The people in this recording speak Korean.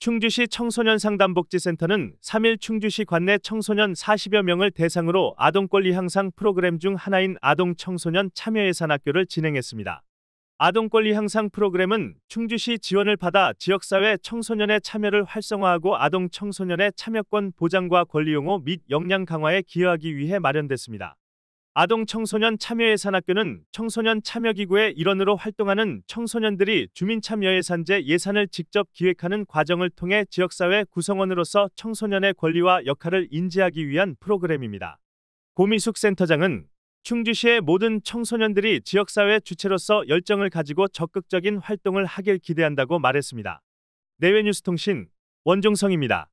충주시 청소년 상담복지센터는 3일 충주시 관내 청소년 40여 명을 대상으로 아동권리 향상 프로그램 중 하나인 아동 청소년 참여예산학교를 진행했습니다. 아동권리 향상 프로그램은 충주시 지원을 받아 지역사회 청소년의 참여를 활성화하고 아동 청소년의 참여권 보장과 권리용호및 역량 강화에 기여하기 위해 마련됐습니다. 아동 청소년 참여예산학교는 청소년 참여기구의 일원으로 활동하는 청소년들이 주민참여예산제 예산을 직접 기획하는 과정을 통해 지역사회 구성원으로서 청소년의 권리와 역할을 인지하기 위한 프로그램입니다. 고미숙 센터장은 충주시의 모든 청소년들이 지역사회 주체로서 열정을 가지고 적극적인 활동을 하길 기대한다고 말했습니다. 내외뉴스통신 원종성입니다.